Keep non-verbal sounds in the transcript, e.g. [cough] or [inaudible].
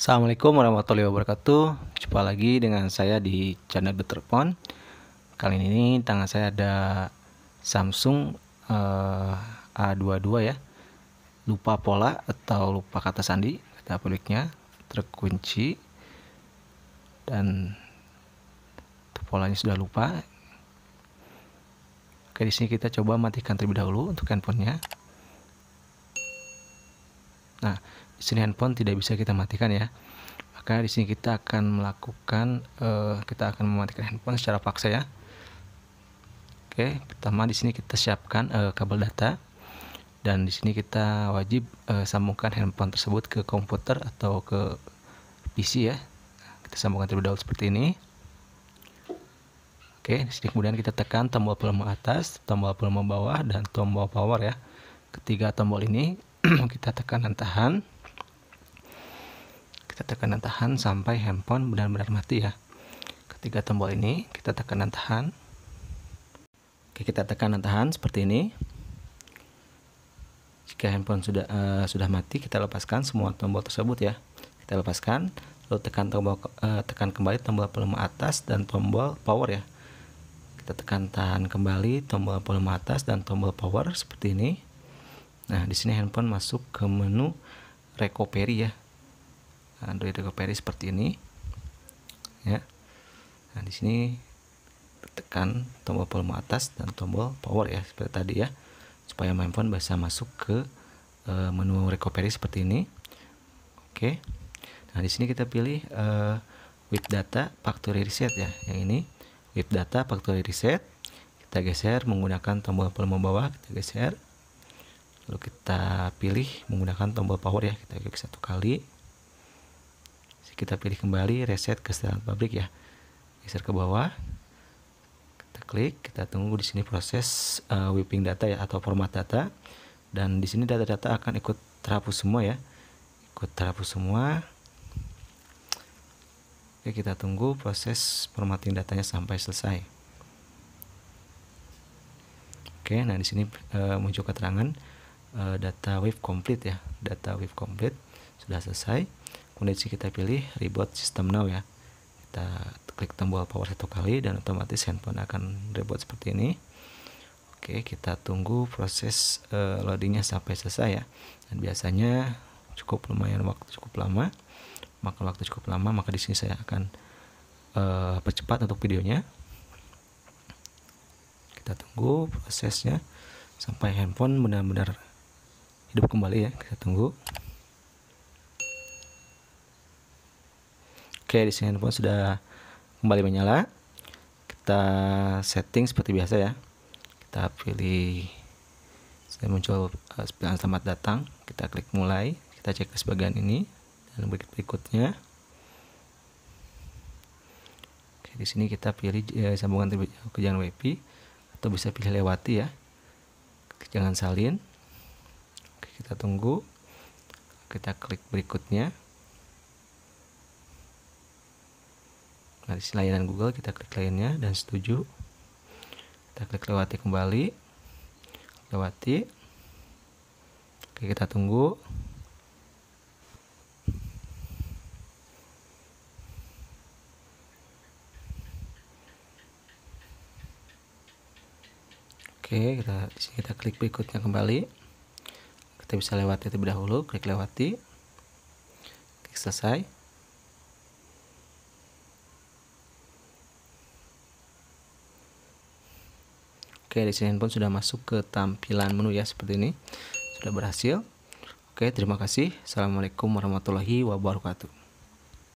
Assalamualaikum warahmatullahi wabarakatuh Jumpa lagi dengan saya di channel Betterpon Kali ini tangan saya ada Samsung uh, eh, A22 ya Lupa pola atau lupa kata sandi Kata publiknya terkunci Dan polanya sudah lupa Oke disini kita coba matikan terlebih dahulu untuk handphonenya Nah sini handphone tidak bisa kita matikan ya maka di sini kita akan melakukan uh, kita akan mematikan handphone secara paksa ya oke pertama di sini kita siapkan uh, kabel data dan di sini kita wajib uh, sambungkan handphone tersebut ke komputer atau ke PC ya kita sambungkan terlebih dahulu seperti ini oke di sini kemudian kita tekan tombol volume atas tombol volume bawah dan tombol power ya ketiga tombol ini [clears throat] kita tekan dan tahan kita tekan dan tahan sampai handphone benar-benar mati ya. Ketiga tombol ini kita tekan dan tahan. Oke, kita tekan dan tahan seperti ini. Jika handphone sudah uh, sudah mati, kita lepaskan semua tombol tersebut ya. Kita lepaskan, lalu tekan tombol uh, tekan kembali tombol volume atas dan tombol power ya. Kita tekan tahan kembali tombol volume atas dan tombol power seperti ini. Nah, di sini handphone masuk ke menu recovery ya. Android recovery seperti ini ya nah di sini tekan tombol volume atas dan tombol power ya seperti tadi ya supaya handphone bisa masuk ke e, menu recovery seperti ini oke nah di sini kita pilih e, with data factory reset ya yang ini with data factory reset kita geser menggunakan tombol volume bawah kita geser lalu kita pilih menggunakan tombol power ya kita klik satu kali kita pilih kembali reset ke setelan pabrik ya geser ke bawah kita klik kita tunggu di sini proses uh, whipping data ya atau format data dan di sini data-data akan ikut terhapus semua ya ikut terhapus semua Oke kita tunggu proses formatting datanya sampai selesai Oke nah di sini uh, muncul keterangan uh, data wave complete ya data wave complete sudah selesai kemudian kita pilih reboot system now ya kita klik tombol power satu kali dan otomatis handphone akan reboot seperti ini Oke, kita tunggu proses uh, loadingnya sampai selesai ya. Dan biasanya cukup lumayan waktu cukup lama. Maka waktu cukup lama, maka di sini saya akan uh, percepat untuk videonya. Kita tunggu prosesnya sampai handphone benar-benar hidup kembali ya. Kita tunggu. Oke, di sini handphone sudah kembali menyala. Kita setting seperti biasa ya. Kita pilih saya muncul eh, pilihan selamat datang. Kita klik mulai. Kita cek ke sebagian ini dan berikut berikutnya. Oke, di sini kita pilih ya, sambungan ke jalan WiFi atau bisa pilih lewati ya. Jangan salin. Oke, kita tunggu. Kita klik berikutnya. Nah, di layanan Google kita klik lainnya dan setuju kita klik lewati kembali lewati oke kita tunggu Oke, kita kita klik berikutnya kembali. Kita bisa lewati terlebih dahulu, klik lewati. Klik selesai. Oke, di sini handphone sudah masuk ke tampilan menu ya seperti ini. Sudah berhasil. Oke, terima kasih. Assalamualaikum warahmatullahi wabarakatuh.